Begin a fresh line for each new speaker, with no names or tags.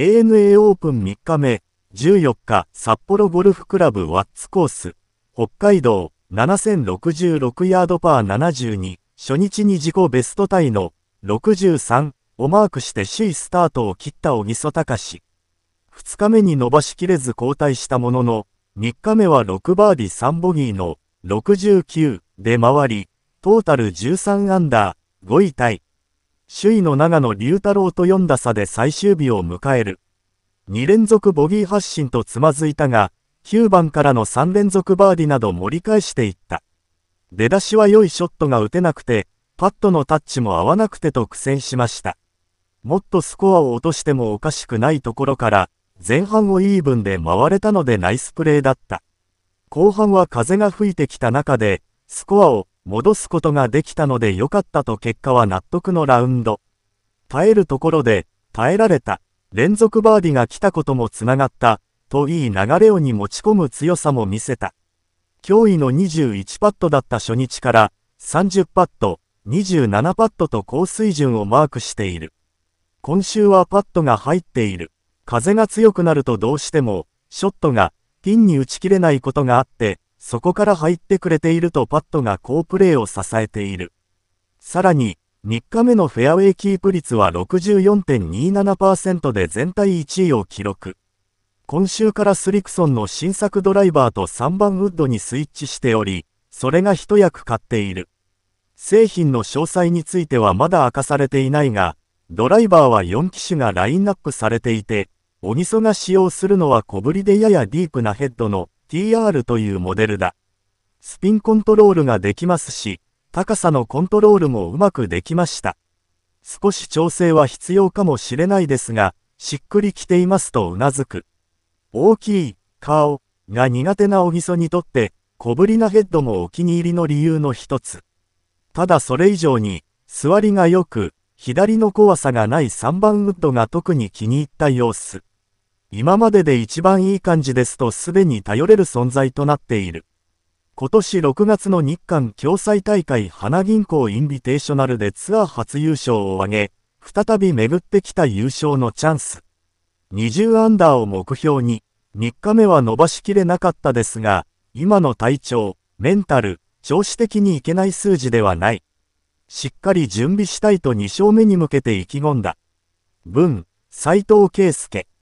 ANA オープン3日目、14日、札幌ゴルフクラブワッツコース、北海道、7066ヤードパー72、初日に自己ベストタイの63をマークして首位スタートを切った小木曽隆。2日目に伸ばしきれず交代したものの、3日目は6バーディ3ボギーの69で回り、トータル13アンダー、5位タイ。首位の長野龍太郎と4打差で最終日を迎える。2連続ボギー発進とつまずいたが、9番からの3連続バーディなど盛り返していった。出だしは良いショットが打てなくて、パットのタッチも合わなくてと苦戦しました。もっとスコアを落としてもおかしくないところから、前半をイーブンで回れたのでナイスプレーだった。後半は風が吹いてきた中で、スコアを戻すことができたので良かったと結果は納得のラウンド。耐えるところで、耐えられた、連続バーディが来たこともつながった、といい流れをに持ち込む強さも見せた。驚異の21パットだった初日から30パット、27パットと高水準をマークしている。今週はパットが入っている。風が強くなるとどうしても、ショットがピンに打ち切れないことがあって、そこから入ってくれているとパットが好プレーを支えている。さらに、3日目のフェアウェイキープ率は64.27%で全体1位を記録。今週からスリクソンの新作ドライバーと3番ウッドにスイッチしており、それが一役買っている。製品の詳細についてはまだ明かされていないが、ドライバーは4機種がラインナップされていて、おニソが使用するのは小ぶりでややディープなヘッドの TR というモデルだ。スピンコントロールができますし、高さのコントロールもうまくできました。少し調整は必要かもしれないですが、しっくりきていますとうなずく。大きい、顔、が苦手なおぎそにとって、小ぶりなヘッドもお気に入りの理由の一つ。ただそれ以上に、座りが良く、左の怖さがない3番ウッドが特に気に入った様子。今までで一番いい感じですとすでに頼れる存在となっている。今年6月の日韓共済大会花銀行インビテーショナルでツアー初優勝を挙げ、再び巡ってきた優勝のチャンス。20アンダーを目標に、3日目は伸ばしきれなかったですが、今の体調、メンタル、調子的にいけない数字ではない。しっかり準備したいと2勝目に向けて意気込んだ。文、斎藤圭介。